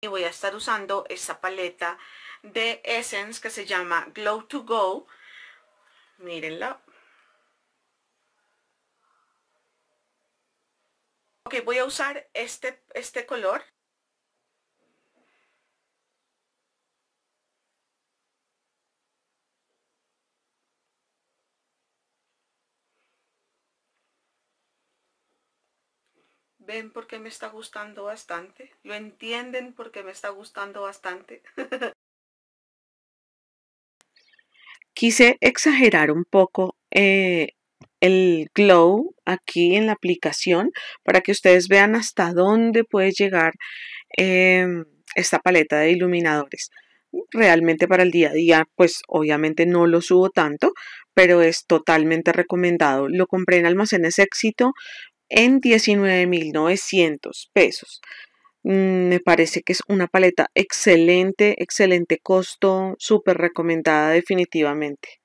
y voy a estar usando esta paleta de Essence que se llama Glow to Go. Mírenla. Ok, voy a usar este, este color. ¿Ven porque me está gustando bastante? lo entienden porque me está gustando bastante. Quise exagerar un poco eh, el glow aquí en la aplicación para que ustedes vean hasta dónde puede llegar em, esta paleta de iluminadores. Realmente para el día a día, pues obviamente no lo subo tanto, pero es totalmente recomendado. Lo compré en Almacenes Éxito en 19.900 pesos. Mm, me parece que es una paleta excelente, excelente costo, súper recomendada definitivamente.